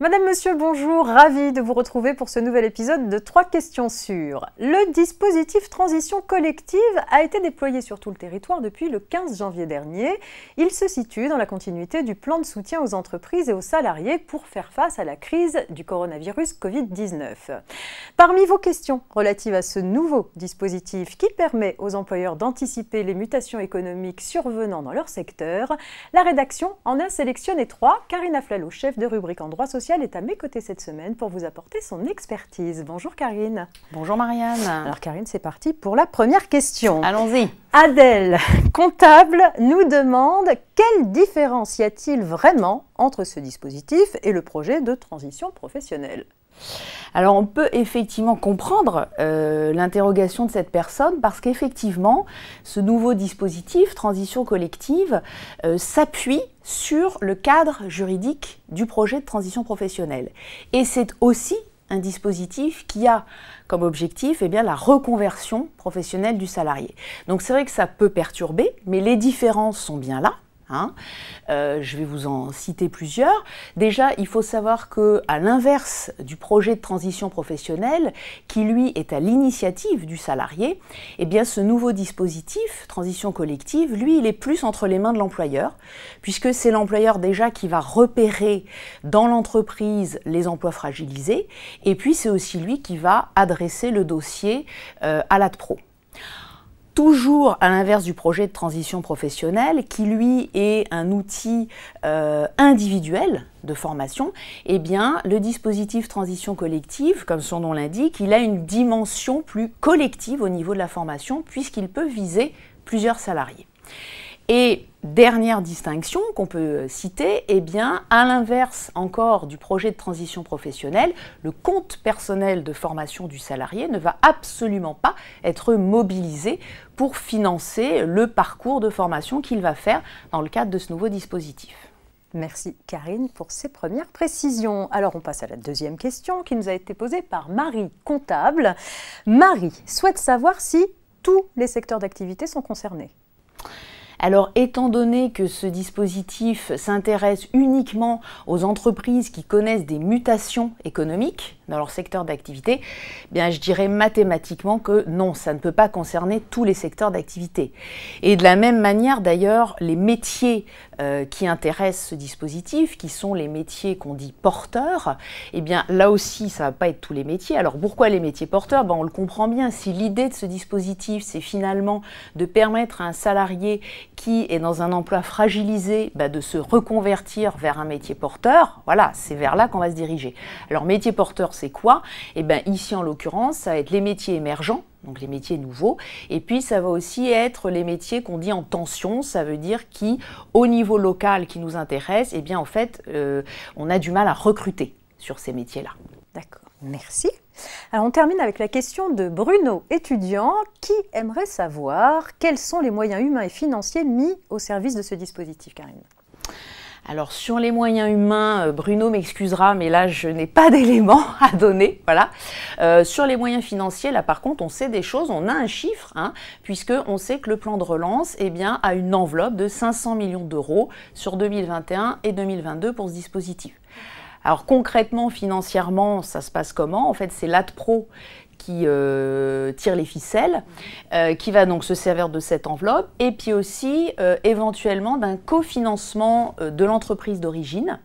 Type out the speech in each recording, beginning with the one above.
Madame, Monsieur, bonjour, ravi de vous retrouver pour ce nouvel épisode de 3 questions sur. Le dispositif transition collective a été déployé sur tout le territoire depuis le 15 janvier dernier. Il se situe dans la continuité du plan de soutien aux entreprises et aux salariés pour faire face à la crise du coronavirus Covid-19. Parmi vos questions relatives à ce nouveau dispositif qui permet aux employeurs d'anticiper les mutations économiques survenant dans leur secteur, la rédaction en a sélectionné trois. Karina chef de rubrique en droit social, elle est à mes côtés cette semaine pour vous apporter son expertise. Bonjour Karine. Bonjour Marianne. Alors Karine, c'est parti pour la première question. Allons-y. Adèle, comptable, nous demande quelle différence y a-t-il vraiment entre ce dispositif et le projet de transition professionnelle alors on peut effectivement comprendre euh, l'interrogation de cette personne parce qu'effectivement ce nouveau dispositif transition collective euh, s'appuie sur le cadre juridique du projet de transition professionnelle. Et c'est aussi un dispositif qui a comme objectif eh bien, la reconversion professionnelle du salarié. Donc c'est vrai que ça peut perturber, mais les différences sont bien là. Hein. Euh, je vais vous en citer plusieurs. Déjà, il faut savoir que, à l'inverse du projet de transition professionnelle, qui lui est à l'initiative du salarié, eh bien, ce nouveau dispositif, transition collective, lui, il est plus entre les mains de l'employeur, puisque c'est l'employeur déjà qui va repérer dans l'entreprise les emplois fragilisés, et puis c'est aussi lui qui va adresser le dossier euh, à l'ADPRO toujours à l'inverse du projet de transition professionnelle, qui lui est un outil euh, individuel de formation, eh bien, le dispositif transition collective, comme son nom l'indique, il a une dimension plus collective au niveau de la formation, puisqu'il peut viser plusieurs salariés. Et dernière distinction qu'on peut citer, eh bien, à l'inverse encore du projet de transition professionnelle, le compte personnel de formation du salarié ne va absolument pas être mobilisé pour financer le parcours de formation qu'il va faire dans le cadre de ce nouveau dispositif. Merci Karine pour ces premières précisions. Alors on passe à la deuxième question qui nous a été posée par Marie, comptable. Marie souhaite savoir si tous les secteurs d'activité sont concernés. Alors étant donné que ce dispositif s'intéresse uniquement aux entreprises qui connaissent des mutations économiques dans leur secteur d'activité, eh je dirais mathématiquement que non, ça ne peut pas concerner tous les secteurs d'activité. Et de la même manière d'ailleurs, les métiers euh, qui intéressent ce dispositif, qui sont les métiers qu'on dit porteurs, eh bien là aussi ça ne va pas être tous les métiers. Alors pourquoi les métiers porteurs ben, On le comprend bien, si l'idée de ce dispositif c'est finalement de permettre à un salarié qui est dans un emploi fragilisé bah, de se reconvertir vers un métier porteur, voilà, c'est vers là qu'on va se diriger. Alors métier porteur, c'est quoi Eh bien ici en l'occurrence, ça va être les métiers émergents, donc les métiers nouveaux, et puis ça va aussi être les métiers qu'on dit en tension, ça veut dire qui, au niveau local qui nous intéresse, eh bien en fait, euh, on a du mal à recruter sur ces métiers-là. D'accord, merci. Alors on termine avec la question de Bruno, étudiant, qui aimerait savoir quels sont les moyens humains et financiers mis au service de ce dispositif, Karine alors sur les moyens humains, euh, Bruno m'excusera, mais là je n'ai pas d'éléments à donner. Euh, sur les moyens financiers, là par contre, on sait des choses, on a un chiffre, puisqu'on hein, puisque on sait que le plan de relance, eh bien, a une enveloppe de 500 millions d'euros sur 2021 et 2022 pour ce dispositif. Alors concrètement, financièrement, ça se passe comment En fait, c'est l'Adpro qui euh, tire les ficelles, euh, qui va donc se servir de cette enveloppe, et puis aussi euh, éventuellement d'un cofinancement de l'entreprise d'origine,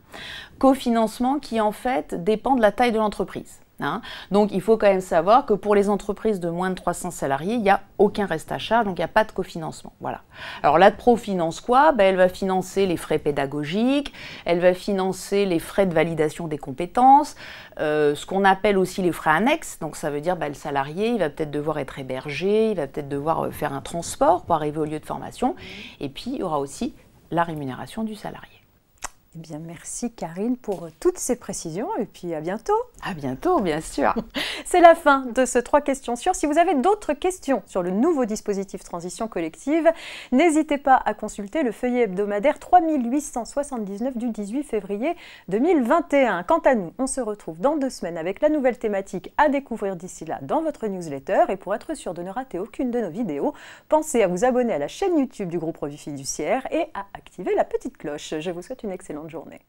cofinancement qui en fait dépend de la taille de l'entreprise. Hein. donc il faut quand même savoir que pour les entreprises de moins de 300 salariés, il n'y a aucun reste à charge, donc il n'y a pas de cofinancement. Voilà. Alors la Pro finance quoi ben, Elle va financer les frais pédagogiques, elle va financer les frais de validation des compétences, euh, ce qu'on appelle aussi les frais annexes. Donc ça veut dire ben, le salarié, il va peut-être devoir être hébergé, il va peut-être devoir euh, faire un transport pour arriver au lieu de formation, et puis il y aura aussi la rémunération du salarié. Eh bien, merci Karine pour euh, toutes ces précisions et puis à bientôt. À bientôt, bien sûr. C'est la fin de ce 3 questions sur. Si vous avez d'autres questions sur le nouveau dispositif transition collective, n'hésitez pas à consulter le feuillet hebdomadaire 3879 du 18 février 2021. Quant à nous, on se retrouve dans deux semaines avec la nouvelle thématique à découvrir d'ici là dans votre newsletter. Et pour être sûr de ne rater aucune de nos vidéos, pensez à vous abonner à la chaîne YouTube du groupe Revue Fiduciaire et à activer la petite cloche. Je vous souhaite une excellente journée.